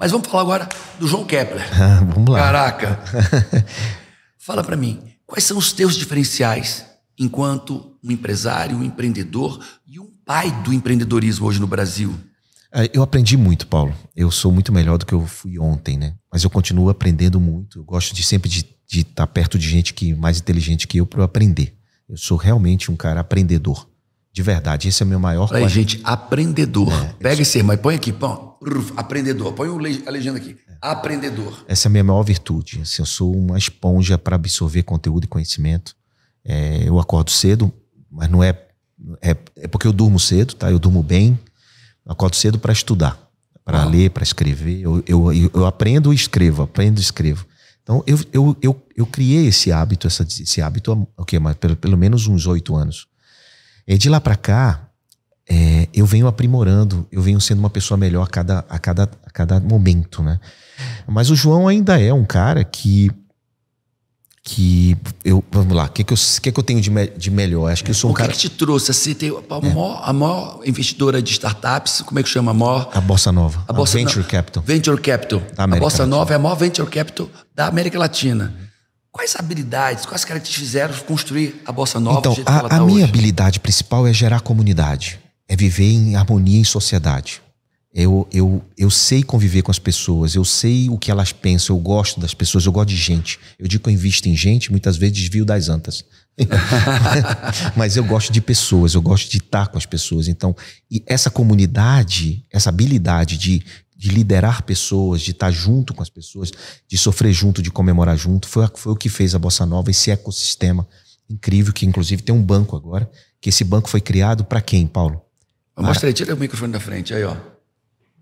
Mas vamos falar agora do João Kepler. Ah, vamos lá. Caraca. Fala para mim, quais são os teus diferenciais enquanto um empresário, um empreendedor e um pai do empreendedorismo hoje no Brasil? Ah, eu aprendi muito, Paulo. Eu sou muito melhor do que eu fui ontem, né? Mas eu continuo aprendendo muito. Eu gosto de sempre de estar tá perto de gente que mais inteligente que eu para aprender. Eu sou realmente um cara aprendedor. De verdade, esse é o meu maior... Aí, gente, aprendedor. É, Pega sou... esse, mas põe aqui, põe aprendedor. Põe a legenda aqui. É. Aprendedor. Essa é a minha maior virtude. Assim, eu sou uma esponja para absorver conteúdo e conhecimento. É, eu acordo cedo, mas não é, é, é. porque eu durmo cedo, tá? Eu durmo bem. Eu acordo cedo para estudar, para ah. ler, para escrever. Eu, eu, eu aprendo e escrevo, aprendo e escrevo. Então, eu, eu, eu, eu criei esse hábito, essa, esse hábito o quê? pelo, pelo menos uns oito anos. E de lá para cá, é, eu venho aprimorando, eu venho sendo uma pessoa melhor a cada, a, cada, a cada momento, né? Mas o João ainda é um cara que que eu vamos lá o que que eu, que que eu tenho de, me, de melhor acho que eu sou um o que cara que te trouxe assim tem a é. maior, é. a maior investidora de startups como é que chama a maior a bossa nova a, a venture no... capital venture capital a bossa Latina. nova é a maior venture capital da América Latina quais habilidades quais características fizeram construir a bossa nova então a, a tá minha hoje? habilidade principal é gerar comunidade é viver em harmonia em sociedade. Eu, eu, eu sei conviver com as pessoas, eu sei o que elas pensam, eu gosto das pessoas, eu gosto de gente. Eu digo que eu invisto em gente, muitas vezes desvio das antas. Mas eu gosto de pessoas, eu gosto de estar com as pessoas. Então, e essa comunidade, essa habilidade de, de liderar pessoas, de estar junto com as pessoas, de sofrer junto, de comemorar junto, foi, foi o que fez a Bossa Nova, esse ecossistema incrível, que inclusive tem um banco agora, que esse banco foi criado para quem, Paulo? Mostra aí, tira o microfone da frente, aí ó.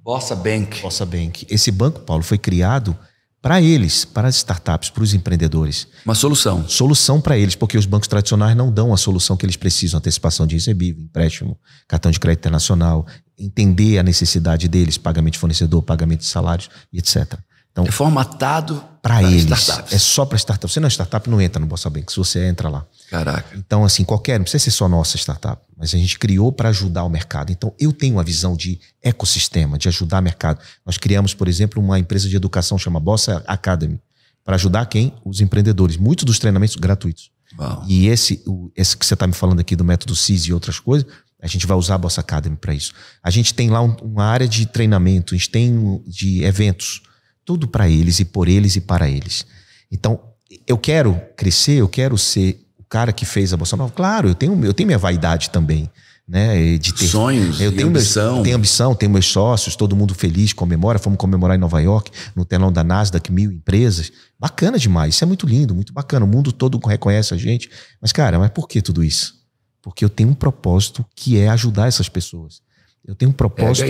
Bossa Bank. Bossa Bank. Esse banco, Paulo, foi criado para eles, para as startups, para os empreendedores. Uma solução. Solução para eles, porque os bancos tradicionais não dão a solução que eles precisam, antecipação de recebível, empréstimo, cartão de crédito internacional, entender a necessidade deles, pagamento de fornecedor, pagamento de salários e etc. Então, é formatado para eles. Startups. É só para startup. Você não é startup, não entra no Bossa Bank. Se você entra lá. Caraca. Então, assim, qualquer, não precisa ser só nossa startup, mas a gente criou para ajudar o mercado. Então, eu tenho uma visão de ecossistema, de ajudar o mercado. Nós criamos, por exemplo, uma empresa de educação chama Bossa Academy, para ajudar quem? Os empreendedores. Muitos dos treinamentos gratuitos. Uau. E esse, o, esse que você está me falando aqui do método CIS e outras coisas, a gente vai usar a Bossa Academy para isso. A gente tem lá um, uma área de treinamento, a gente tem de eventos tudo para eles e por eles e para eles. Então, eu quero crescer, eu quero ser o cara que fez a Bossa Nova. Claro, eu tenho, eu tenho minha vaidade também. Né, de ter sonhos, eu tenho ambição. Meus, tenho ambição, tenho meus sócios, todo mundo feliz, comemora. Fomos comemorar em Nova York, no telão da Nasdaq, mil empresas. Bacana demais, isso é muito lindo, muito bacana. O mundo todo reconhece a gente. Mas, cara, mas por que tudo isso? Porque eu tenho um propósito que é ajudar essas pessoas. Eu tenho um propósito.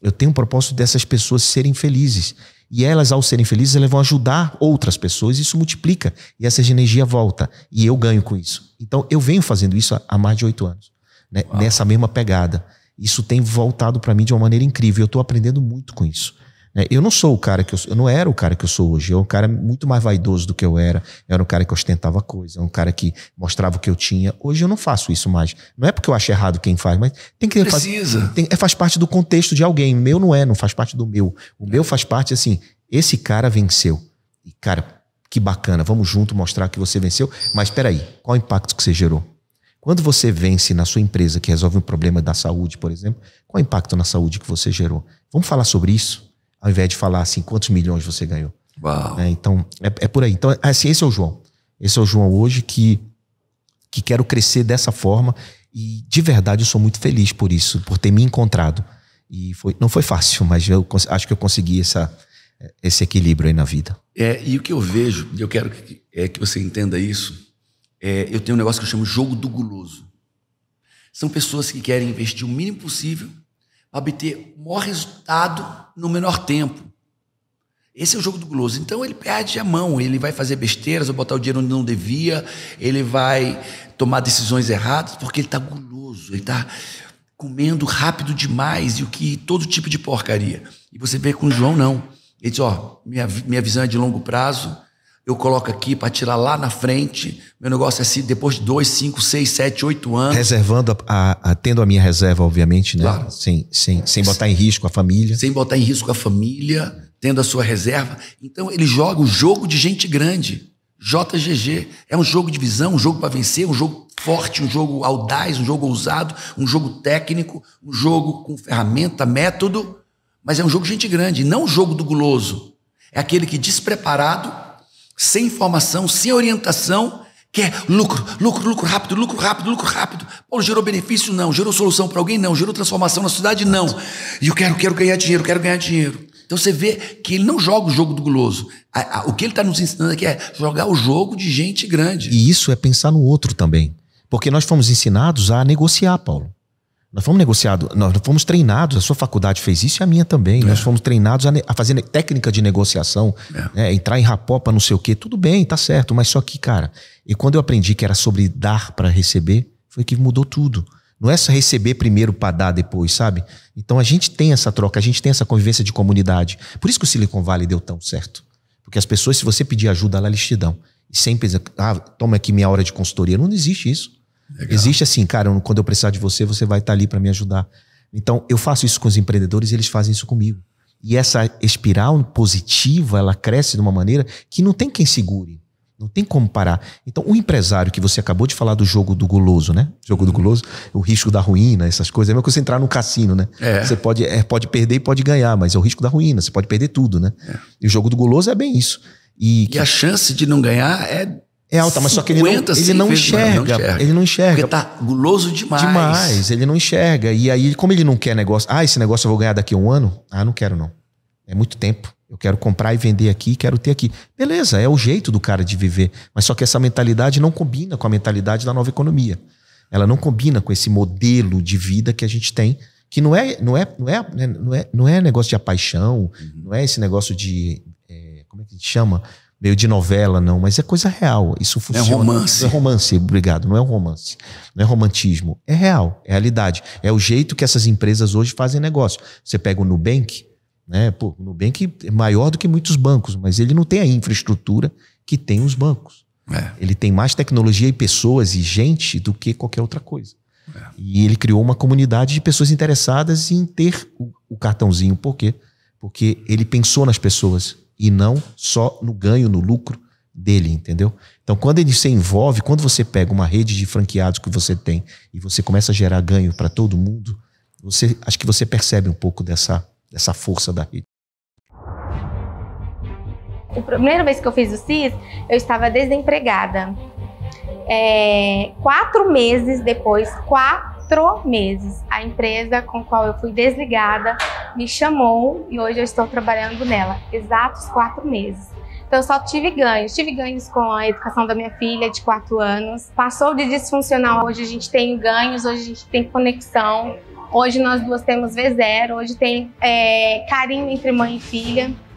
Eu tenho um propósito dessas pessoas serem felizes. E elas, ao serem felizes, elas vão ajudar outras pessoas, isso multiplica e essa energia volta. E eu ganho com isso. Então, eu venho fazendo isso há mais de oito anos, né? nessa mesma pegada. Isso tem voltado para mim de uma maneira incrível. Eu estou aprendendo muito com isso. Né? Eu não sou o cara que eu, eu não era o cara que eu sou hoje. Eu era um cara muito mais vaidoso do que eu era. Eu era um cara que ostentava coisa, um cara que mostrava o que eu tinha. Hoje eu não faço isso mais. Não é porque eu acho errado quem faz, mas tem que precisa. Faz, tem, é, faz parte do contexto de alguém. Meu não é, não faz parte do meu. O é. meu faz parte assim. Esse cara venceu. E cara, que bacana. Vamos junto mostrar que você venceu. Mas espera aí, qual o impacto que você gerou? Quando você vence na sua empresa que resolve um problema da saúde, por exemplo, qual o impacto na saúde que você gerou? Vamos falar sobre isso? ao invés de falar assim quantos milhões você ganhou. É, então, é, é, por aí. Então, assim, esse é o João. Esse é o João hoje que, que quero crescer dessa forma. E de verdade eu sou muito feliz por isso, por ter me encontrado. E foi, não foi fácil, mas eu acho que eu consegui essa, esse equilíbrio aí na vida. É, e o que eu vejo, e eu quero que, é, que você entenda isso, é, eu tenho um negócio que eu chamo jogo do guloso. São pessoas que querem investir o mínimo possível obter maior resultado no menor tempo. Esse é o jogo do guloso. Então ele perde a mão, ele vai fazer besteiras, vai botar o dinheiro onde não devia, ele vai tomar decisões erradas, porque ele está guloso, ele está comendo rápido demais e o que todo tipo de porcaria. E você vê com o João não. Ele diz: ó, minha, minha visão é de longo prazo, eu coloco aqui para tirar lá na frente. Meu negócio é assim, depois de dois, cinco, seis, sete, oito anos. Reservando, a, a, a tendo a minha reserva, obviamente, né? Claro. Sem, sem, sem botar em risco a família. Sem botar em risco a família, tendo a sua reserva. Então ele joga o jogo de gente grande. JGG. É um jogo de visão, um jogo para vencer, um jogo forte, um jogo audaz, um jogo ousado, um jogo técnico, um jogo com ferramenta, método. Mas é um jogo de gente grande, não o jogo do guloso. É aquele que despreparado sem informação, sem orientação, quer é lucro, lucro, lucro rápido, lucro rápido, lucro rápido. Paulo gerou benefício? Não. Gerou solução para alguém? Não. Gerou transformação na cidade? Não. E eu quero, quero ganhar dinheiro, quero ganhar dinheiro. Então você vê que ele não joga o jogo do guloso. O que ele está nos ensinando aqui é jogar o jogo de gente grande. E isso é pensar no outro também. Porque nós fomos ensinados a negociar, Paulo. Nós fomos negociados, nós fomos treinados, a sua faculdade fez isso e a minha também. É. Nós fomos treinados a, a, fazer técnica de negociação, é. né? entrar em rapó para não sei o quê. Tudo bem, tá certo, mas só que, cara, e quando eu aprendi que era sobre dar para receber, foi que mudou tudo. Não é só receber primeiro para dar depois, sabe? Então a gente tem essa troca, a gente tem essa convivência de comunidade. Por isso que o Silicon Valley deu tão certo. Porque as pessoas, se você pedir ajuda lá, eles te dão. E sempre, ah, toma aqui minha hora de consultoria. Não existe isso. Legal. Existe assim, cara, quando eu precisar de você, você vai estar tá ali para me ajudar. Então, eu faço isso com os empreendedores, eles fazem isso comigo. E essa espiral positiva, ela cresce de uma maneira que não tem quem segure. Não tem como parar. Então, o empresário que você acabou de falar do jogo do guloso, né? Jogo do guloso, o risco da ruína, essas coisas. É mesmo que você entrar no cassino, né? É. Você pode, é, pode perder e pode ganhar, mas é o risco da ruína. Você pode perder tudo, né? É. E o jogo do guloso é bem isso. E, e que... a chance de não ganhar é é alta, mas só que ele não, ele não, enxerga, não enxerga, Ele não enxerga. Porque tá guloso demais. Demais, ele não enxerga. E aí, como ele não quer negócio, ah, esse negócio eu vou ganhar daqui a um ano? Ah, não quero não. É muito tempo. Eu quero comprar e vender aqui, quero ter aqui. Beleza, é o jeito do cara de viver. Mas só que essa mentalidade não combina com a mentalidade da nova economia. Ela não combina com esse modelo de vida que a gente tem, que não é, não é, não é, né, não é, não é negócio de paixão, uhum. não é esse negócio de. É, como é que a gente chama? meio de novela, não, mas é coisa real. Isso é funciona. é romance. Não é romance, obrigado. Não é um romance. Não é romantismo. É real, é realidade. É o jeito que essas empresas hoje fazem negócio. Você pega o Nubank, né? Pô, o Nubank é maior do que muitos bancos, mas ele não tem a infraestrutura que tem os bancos. É. Ele tem mais tecnologia e pessoas e gente do que qualquer outra coisa. É. E ele criou uma comunidade de pessoas interessadas em ter o, o cartãozinho. Por quê? Porque ele pensou nas pessoas e não só no ganho, no lucro dele, entendeu? Então, quando ele se envolve, quando você pega uma rede de franqueados que você tem e você começa a gerar ganho para todo mundo, você acho que você percebe um pouco dessa, dessa força da rede. A primeira vez que eu fiz o CIS, eu estava desempregada. É, quatro meses depois, quatro meses, a empresa com a qual eu fui desligada me chamou e hoje eu estou trabalhando nela exatos quatro meses. Então eu só tive ganhos. Tive ganhos com a educação da minha filha de quatro anos. Passou de disfuncional, hoje a gente tem ganhos, hoje a gente tem conexão. Hoje nós duas temos V0, hoje tem é, carinho entre mãe e filha.